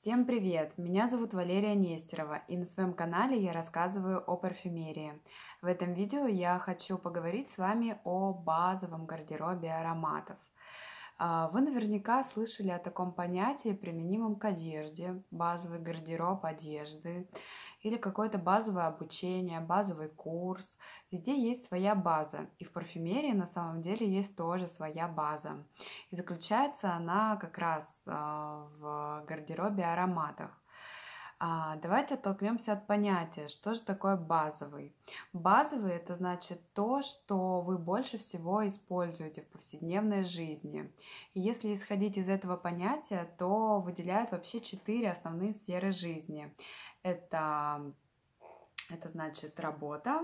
Всем привет! Меня зовут Валерия Нестерова, и на своем канале я рассказываю о парфюмерии. В этом видео я хочу поговорить с вами о базовом гардеробе ароматов. А, вы наверняка слышали о таком понятии, применимом к одежде, базовый гардероб одежды или какое-то базовое обучение, базовый курс. Везде есть своя база. И в парфюмерии на самом деле есть тоже своя база. И заключается она как раз а, в гардеробе ароматов. А, давайте оттолкнемся от понятия, что же такое базовый. Базовый это значит то, что вы больше всего используете в повседневной жизни. И если исходить из этого понятия, то выделяют вообще четыре основные сферы жизни. Это это значит работа,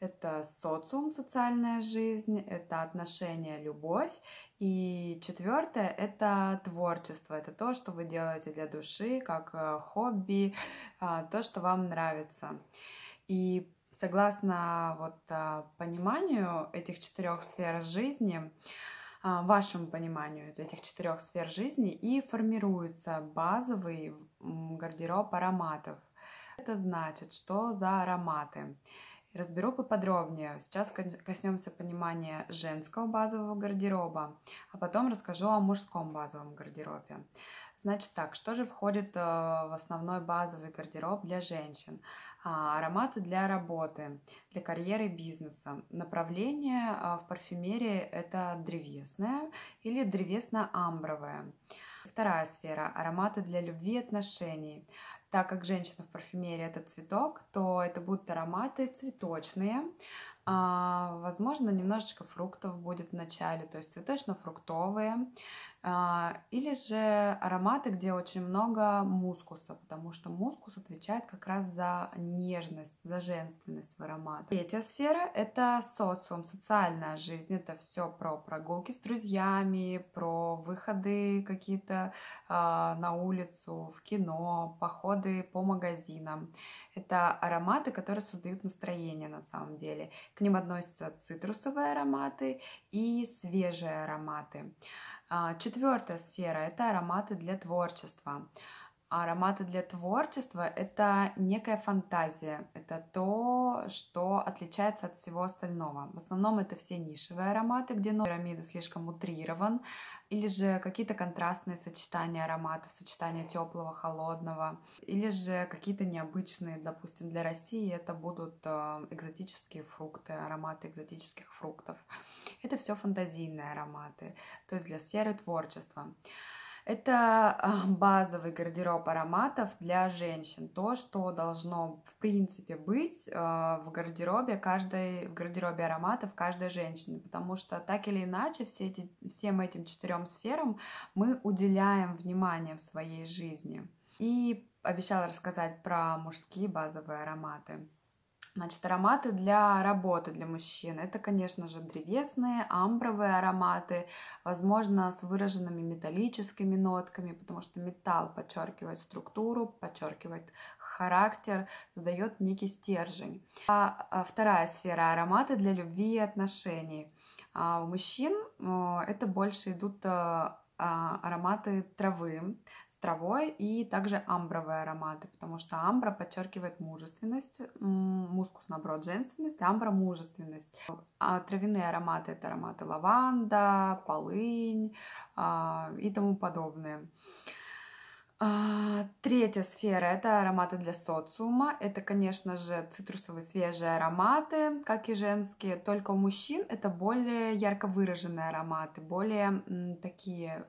это социум, социальная жизнь, это отношения, любовь. И четвертое — это творчество. Это то, что вы делаете для души, как э, хобби, а, то, что вам нравится. И согласно вот а, пониманию этих четырех сфер жизни, а, вашему пониманию этих четырех сфер жизни и формируется базовый гардероб ароматов это значит, что за ароматы. Разберу поподробнее. Сейчас коснемся понимания женского базового гардероба, а потом расскажу о мужском базовом гардеробе. Значит так, что же входит э, в основной базовый гардероб для женщин? А, ароматы для работы, для карьеры бизнеса. Направление а, в парфюмерии это древесное или древесно-амбровое. Вторая сфера – ароматы для любви и отношений так как женщина в парфюмерии это цветок, то это будут ароматы цветочные, а, возможно, немножечко фруктов будет в начале, то есть цветочно-фруктовые. А, или же ароматы, где очень много мускуса, потому что мускус отвечает как раз за нежность, за женственность в ароматах. Третья сфера — это социум, социальная жизнь. Это все про прогулки с друзьями, про выходы какие-то а, на улицу, в кино, походы по магазинам. Это ароматы, которые создают настроение на самом деле. К ним относятся цитрусовые ароматы и свежие ароматы. А, Четвертая сфера – это ароматы для творчества. Ароматы для творчества – это некая фантазия, это то, что отличается от всего остального. В основном это все нишевые ароматы, где номер пирамиды слишком утрирован, или же какие-то контрастные сочетания ароматов, сочетания теплого, холодного, или же какие-то необычные, допустим, для России это будут а, экзотические фрукты, ароматы экзотических фруктов. Это все фантазийные ароматы, то есть для сферы творчества. Это а, базовый гардероб ароматов для женщин. То, что должно, в принципе, быть а, в гардеробе каждой, в гардеробе ароматов каждой женщины. Потому что так или иначе все эти, всем этим четырем сферам мы уделяем внимание в своей жизни. И обещала рассказать про мужские базовые ароматы. Значит, ароматы для работы для мужчин. Это, конечно же, древесные, амбровые ароматы, возможно, с выраженными металлическими нотками, потому что металл подчеркивает структуру, подчеркивает характер, задает некий стержень. А, а вторая сфера ароматы для любви и отношений. А у мужчин э, это больше идут э, а, ароматы травы, травой и также амбровые ароматы, потому что амбра подчеркивает мужественность, мускус, наоборот, женственность, амбра – мужественность. А травяные ароматы – это ароматы лаванда, полынь а, и тому подобное. А, третья сфера – это ароматы для социума. Это, конечно же, цитрусовые свежие ароматы, как и женские. Только у мужчин это более ярко выраженные ароматы, более такие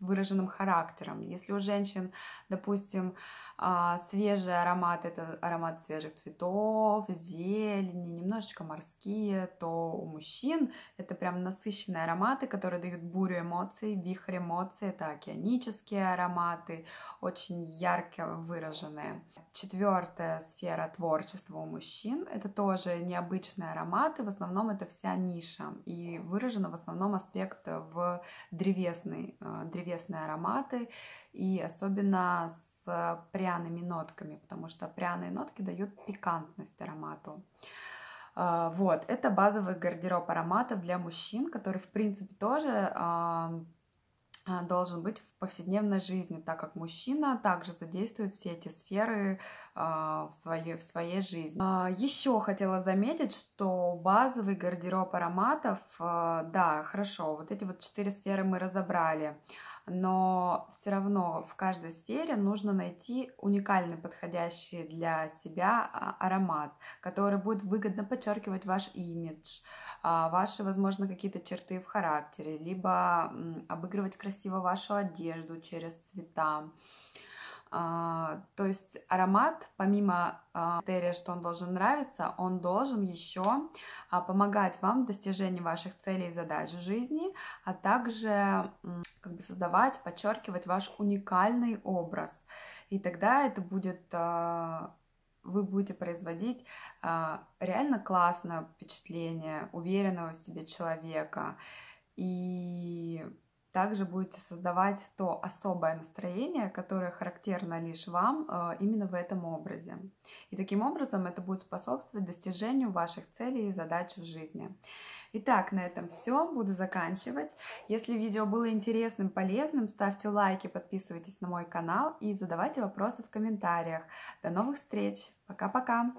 выраженным характером. Если у женщин, допустим, а, свежий аромат, это аромат свежих цветов, зелени, немножечко морские, то у мужчин это прям насыщенные ароматы, которые дают бурю эмоций, вихрь эмоций, это океанические ароматы, очень ярко выраженные. Четвертая сфера творчества у мужчин, это тоже необычные ароматы, в основном это вся ниша, и выражена в основном аспект в древесной, древесной э, древесные ароматы и особенно с пряными нотками, потому что пряные нотки дают пикантность аромату. А, вот, это базовый гардероб ароматов для мужчин, который, в принципе, тоже а, а, должен быть в повседневной жизни, так как мужчина также задействует все эти сферы э, в, своей, в своей жизни. А, еще хотела заметить, что базовый гардероб ароматов, э, да, хорошо, вот эти вот четыре сферы мы разобрали но все равно в каждой сфере нужно найти уникальный подходящий для себя а, аромат, который будет выгодно подчеркивать ваш имидж, а, ваши, возможно, какие-то черты в характере, либо обыгрывать красиво вашу одежду через цвета. А, то есть аромат, помимо критерия, а, что он должен нравиться, он должен еще а, помогать вам в достижении ваших целей и задач в жизни, а также как бы создавать, подчеркивать ваш уникальный образ. И тогда это будет вы будете производить реально классное впечатление уверенного в себе человека. И также будете создавать то особое настроение, которое характерно лишь вам э, именно в этом образе. И таким образом это будет способствовать достижению ваших целей и задач в жизни. Итак, на этом все. Буду заканчивать. Если видео было интересным, полезным, ставьте лайки, подписывайтесь на мой канал и задавайте вопросы в комментариях. До новых встреч. Пока-пока.